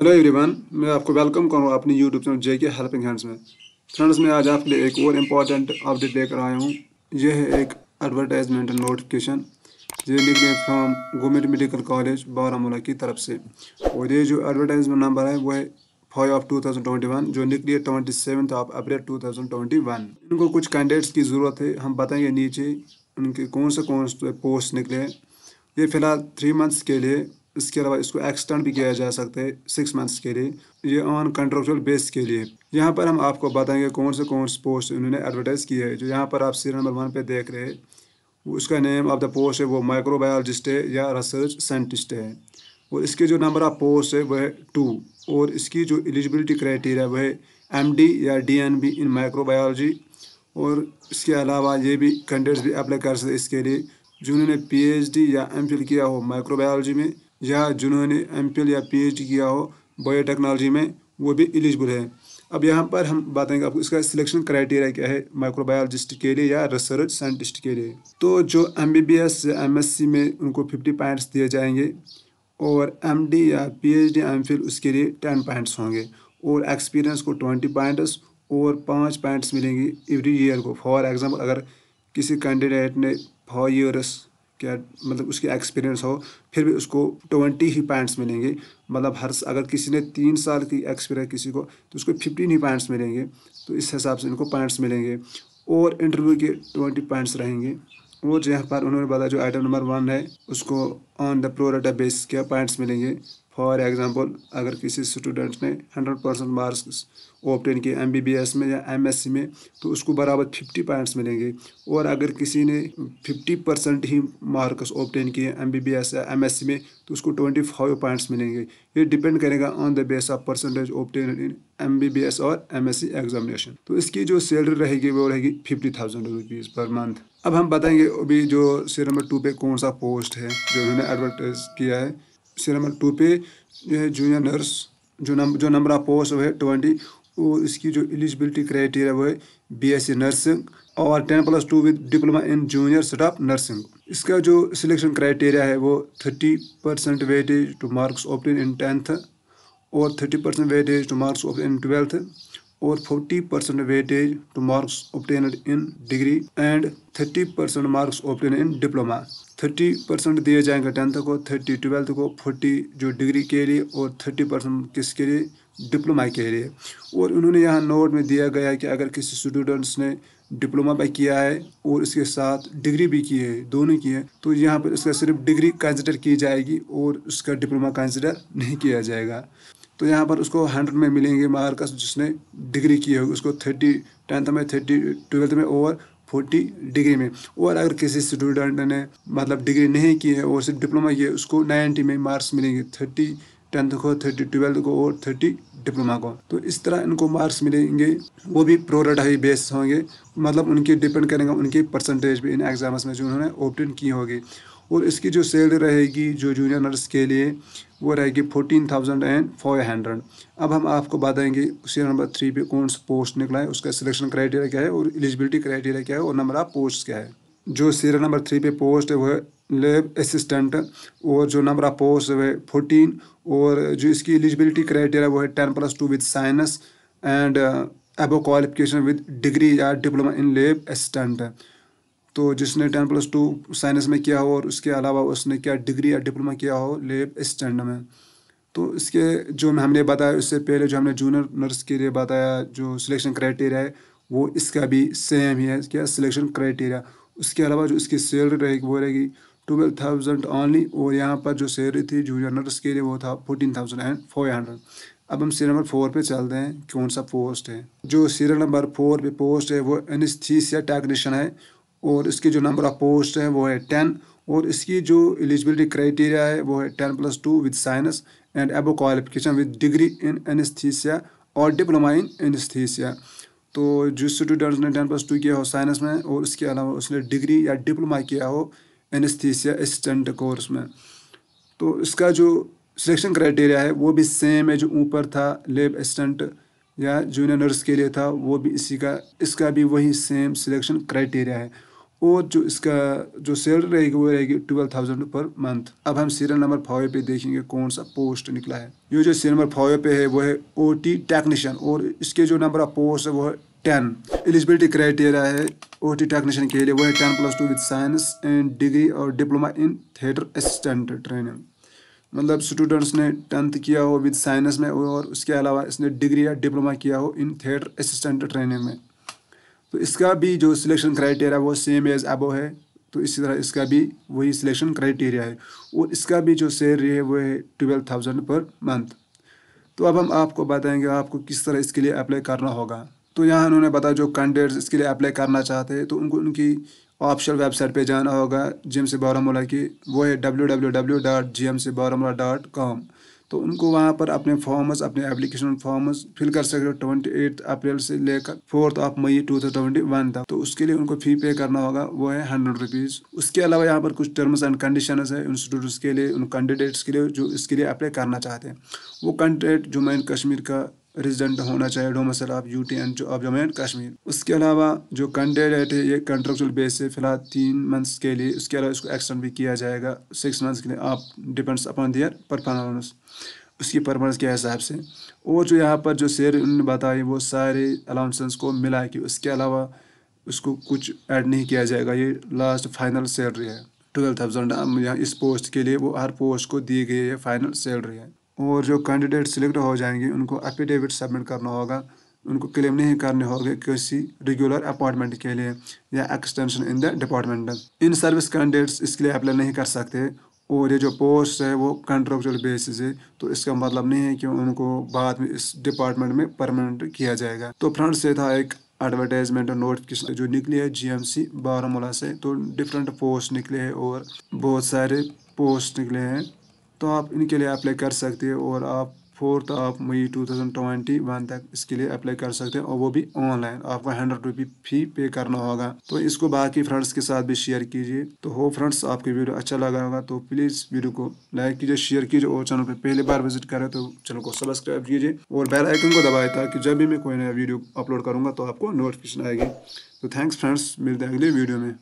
hello everyone मैं आपको welcome कर रहा हूँ यूट्यूब चैनल जे के हेल्पिंग हैंड्स में फ्रेंड्स मैं आज आपके लिए एक और इम्पॉर्टेंट अपडेट लेकर आया हूँ यह है एक एडवर्टाइजमेंट नोटिफिकेशन ये निकले from government medical college Baramulla की तरफ से और ये जो एडवर्टाइजमेंट नंबर है वो है five of two thousand twenty one जो निकली है twenty seven of April two thousand twenty one इनको कुछ कैंडिडेट्स की ज़रूरत है हम बताएंगे नीचे उनके कौन से कौन से पोस्ट निकले ये फिलहाल थ्री मंथ्स के लिए इसके अलावा इसको एक्सटेंड भी किया जा सकता है सिक्स मंथ्स के लिए ये ऑन कंट्रोक्चुअल बेस के लिए यहाँ पर हम आपको बताएंगे कौन से कौन से पोस्ट उन्होंने एडवर्टाइज़ किया है जो यहाँ पर आप सीरियल नंबर वन पे देख रहे हैं उसका नेम ऑफ द पोस्ट है वो माइक्रोबायोलॉजिस्ट है या रिसर्च साइंटिस्ट है और इसके जो नंबर ऑफ पोस्ट है वह टू और इसकी जो एलिजिबिलिटी क्राइटेरिया वह एम या डी इन माइक्रोबायोलॉजी और इसके अलावा ये भी कैंडिडेट्स भी अप्लाई कर सकते इसके लिए जिन्होंने डी या फिल किया हो माइक्रोबायोलॉजी में या जिन्होंने एम या पी किया हो बायोटेक्नोलॉजी में वो भी एलिजिबल है अब यहाँ पर हम बताएंगे आपको इसका सिलेक्शन क्राइटेरिया क्या है माइक्रोबायोलॉजिस्ट के लिए या रिसर्च साइंटिस्ट के लिए तो जो एम बी बी एस या एम एस सी में उनको फिफ्टी पॉइंट्स दिए जाएंगे और एम डी या P H D M phil उसके लिए टेन पॉइंट्स होंगे और एक्सपीरियंस को ट्वेंटी पॉइंट्स और पाँच पॉइंट्स मिलेंगे एवरी ईयर को फॉर एग्ज़ाम्पल अगर किसी कैंडिडेट ने फॉर ईयर्स क्या मतलब उसके एक्सपीरियंस हो फिर भी उसको ट्वेंटी ही पॉइंट्स मिलेंगे मतलब हर अगर किसी ने तीन साल की एक्सपीरियंस किसी को तो उसको फिफ्टीन ही पॉइंट्स मिलेंगे तो इस हिसाब से इनको पॉइंट्स मिलेंगे और इंटरव्यू के ट्वेंटी पॉइंट्स रहेंगे और जहाँ पर उन्होंने बताया जो आइटम नंबर वन है उसको ऑन द प्रोडक्ट बेस के पॉइंट्स मिलेंगे फॉर एग्ज़ाम्पल अगर किसी स्टूडेंट ने हंड्रेड परसेंट मार्क्स ऑप्टेन किए एम बी बी एस में या एम एस सी में तो उसको बराबर फिफ्टी पॉइंट्स मिलेंगे और अगर किसी ने फिफ्टी परसेंट ही मार्क्स ऑप्टेन किए एम बी बी एस या एम एस सी में तो उसको ट्वेंटी फाइव पॉइंट्स मिलेंगे ये डिपेंड करेगा on the base of percentage obtain in M B B S और एम एस सी एग्जामिनेशन तो इसकी जो सैलरी रहेगी वो रहेगी fifty thousand rupees per month अब हम बताएंगे अभी जो सीरियल नंबर टू पे कौन सा पोस्ट है जो उन्होंने एडवर्टाइज किया है सिर नंबर टू पे जो है जूनियर नर्स जो नंबर जो नंबर ऑफ पोस्ट है ट्वेंटी और इसकी जो एलिजिबिलिटी क्राइटेरिया वो है बी एस सी नर्सिंग और ten plus two with diploma in junior staff nursing इसका जो सिलेक्शन क्राइटेरिया है वो thirty percent weightage to marks obtained in tenth और thirty percent weightage to marks obtained in twelfth or 40% weightage to marks obtained in degree and 30% marks obtained in diploma 30 percent दिए जाएंगे tenth को 30 twelfth को 40 जो degree के लिए और 30 percent किसके लिए डिप्लोमा के लिए और उन्होंने यहाँ नोट में दिया गया कि अगर किसी स्टूडेंट्स ने डिप्लोमा भी किया है और इसके साथ डिग्री भी की है दोनों की है तो यहाँ पर इसका सिर्फ डिग्री कंसिडर की जाएगी और उसका डिप्लोमा कंसिडर नहीं किया जाएगा तो यहाँ पर उसको हंड्रेड में मिलेंगे मार्क्स जिसने डिग्री की होगी उसको थर्टी टेंथ में थर्टी ट्वेल्थ में और फोर्टी डिग्री में और अगर किसी स्टूडेंट ने मतलब डिग्री नहीं की है और सिर्फ डिप्लोमा किया उसको नाइन्टी में मार्क्स मिलेंगे थर्टी टेंथ को थर्टी ट्वेल्थ को और थर्टी डिप्लोमा को तो इस तरह इनको मार्क्स मिलेंगे वो भी प्रोडाटा ही बेस होंगे मतलब उनके डिपेंड करेंगे उनके परसेंटेज भी इन एग्जाम्स में जो उन्होंने ओपटेन की होगी और इसकी जो सैलरी रहेगी जो जूनियर नर्स के लिए वो रहेगी fourteen thousand and five hundred अब हम आपको बताएंगे उसी नंबर थ्री पे कौन सा पोस्ट निकला है उसका सिलेक्शन क्राइटेरिया क्या है और एलिजिबिलिटी क्राइटेरिया क्या है और नंबर ऑफ पोस्ट क्या है जो सीरियल नंबर थ्री पे पोस्ट है वह लेब असिस्टेंट और जो नंबर ऑफ पोस्ट है वह फोर्टीन और जो इसकी एलिजिबिलिटी क्राइटेरिया वो है ten plus two with science and above qualification with degree या डिप्लोमा इन लेब असिस्टेंट तो जिसने टेन प्लस टू साइंस में किया हो और उसके अलावा उसने क्या डिग्री या डिप्लोमा किया हो लेब स्टैंड में तो इसके जो हमने बताया उससे पहले जो हमने जूनियर नर्स के लिए बताया जो सिलेक्शन क्राइटेरिया है वो इसका भी सेम ही है क्या सिलेक्शन क्राइटेरिया उसके अलावा जो इसकी सैलरी रहेगी वो रहेगी ट्वेल्व थाउजेंड ऑनली और यहाँ पर जो सैलरी थी जूनियर नर्स के लिए वो था fourteen thousand and four hundred अब हम सीरियल नंबर फोर पे चलते हैं कौन सा पोस्ट है जो सीरियल नंबर फोर पे पोस्ट है वो एनिस्थीसिया टेक्नीशियन है और इसके जो नंबर ऑफ पोस्ट है वो है टेन और इसकी तो जो एलिजिबिलिटी क्राइटेरिया है वो है ten plus two with science and above qualification with degree in anaesthesia और डिप्लोमा इन एनस्थीसिया तो जिस स्टूडेंट्स ने टेन प्लस टू किया हो साइंस में और इसके अलावा उसने डिग्री या डिप्लोमा किया हो एनस्थीसिया असिस्टेंट कोर्स में तो इसका जो सिलेक्शन क्राइटेरिया है वो भी सेम है जो ऊपर था लेब असिस्टेंट या जूनियर नर्स के लिए था वो भी इसी का इसका भी वही सेम सिलेक्शन क्राइटेरिया है और जो इसका जो सैलरी रहेगी वो रहेगी ट्वेल्व थाउजेंड पर मंथ अब हम सीरियल नंबर फाइव पे देखेंगे कौन सा पोस्ट निकला है ये जो सीरियल नंबर फाइव पे है वो है ओ टी टेक्नीशियन और इसके जो नंबर ऑफ पोस्ट है वो है टेन एलिजिबिलिटी क्राइटेरिया है ओ टी टेक्नीशियन के लिए वो है ten plus two with science and degree और diploma in theatre assistant training मतलब स्टूडेंट्स ने टेंथ किया हो विद साइंस में और उसके अलावा इसने डिग्री या डिप्लोमा किया हो इन थिएटर असिस्टेंट ट्रेनिंग में तो इसका भी जो सिलेक्शन क्राइटेरिया वो सेम एज अबो है तो इसी तरह इसका भी वही सिलेक्शन क्राइटेरिया है और इसका भी जो सैलरी है वो है ट्वेल्व थाउजेंड पर मंथ तो अब हम आपको बताएंगे आपको किस तरह इसके लिए अप्लाई करना होगा तो यहाँ उन्होंने बताया जो कैंडिडेट्स इसके लिए अप्लाई करना चाहते हैं तो उनको उनकी ऑप्शनल वेबसाइट पे जाना होगा एम सी बारामूला की वो है W W W dot G M C Baramulla dot com तो उनको वहाँ पर अपने फॉर्म्स अपने एप्लीकेशन फॉर्म्स फिल कर सकते हो ट्वेंटी एट अप्रैल से लेकर fourth of May two thousand twenty one तक तो उसके लिए उनको फी पे करना होगा वो है हंड्रेड रुपीज़ उसके अलावा यहाँ पर कुछ टर्म्स एंड कंडीशन है उन स्टूडेंट्स के लिए उन कैंडिडेट्स के लिए जो इसके लिए अप्लाई करना चाहते हैं वो कैंडिडेट जम्मू एंड कश्मीर का रेजिडेंट होना चाहिए domicile of U T and of Jammu and Kashmir उसके अलावा जो कैंडिडेट है ये कंट्रेक्चुअल बेस से फिलहाल तीन मंथ्स के लिए उसके अलावा इसको एक्सटेंड भी किया जाएगा सिक्स मंथ्स के लिए आप डिपेंड्स अपॉन दियर परफॉर्मेंस उसकी परफॉर्मेंस के हिसाब से और जो यहाँ पर जो शेयर उन्होंने बताए वो सारे अलाउंसेंस को मिला के उसके अलावा उसको कुछ ऐड नहीं किया जाएगा ये लास्ट फाइनल सैलरी है ट्वेल्व थाउजेंड यहाँ इस पोस्ट के लिए वो हर पोस्ट को दी गई है फाइनल सैलरी है और जो कैंडिडेट सिलेक्ट हो जाएंगे उनको एफिडेविट सबमिट करना होगा उनको क्लेम नहीं करने होंगे किसी रेगुलर अपॉइंटमेंट के लिए या extension in the department in service candidates इसके लिए अप्लाई नहीं कर सकते और ये जो पोस्ट है वो कंट्रोक्चुअल बेसिस है तो इसका मतलब नहीं है कि उनको बाद में इस डिपार्टमेंट में परमानेंट किया जाएगा तो फ्रंट से था एक एडवर्टाइजमेंट और नोटिफिकेशन जो निकली है जी एम सी बारामूला से तो डिफरेंट पोस्ट निकले हैं और बहुत सारे पोस्ट निकले हैं तो आप इनके लिए अप्लाई कर सकते हैं और आप fourth of May two thousand twenty one तक इसके लिए अप्लाई कर सकते हैं और वो भी ऑनलाइन आपको हंड्रेड रुपी फी पे करना होगा तो इसको बाकी फ्रेंड्स के साथ भी शेयर कीजिए तो हो फ्रेंड्स आपकी वीडियो अच्छा लगा होगा तो प्लीज़ वीडियो को लाइक कीजिए शेयर कीजिए और चैनल पर पहली बार विजिट करें तो चैनल को सब्सक्राइब कीजिए और बेल आइकन को दबाए ताकि जब भी मैं कोई नया वीडियो अपलोड करूँगा तो आपको नोटिफिकेशन आएगी तो थैंक्स फ्रेंड्स मिलते हैं अगले वीडियो में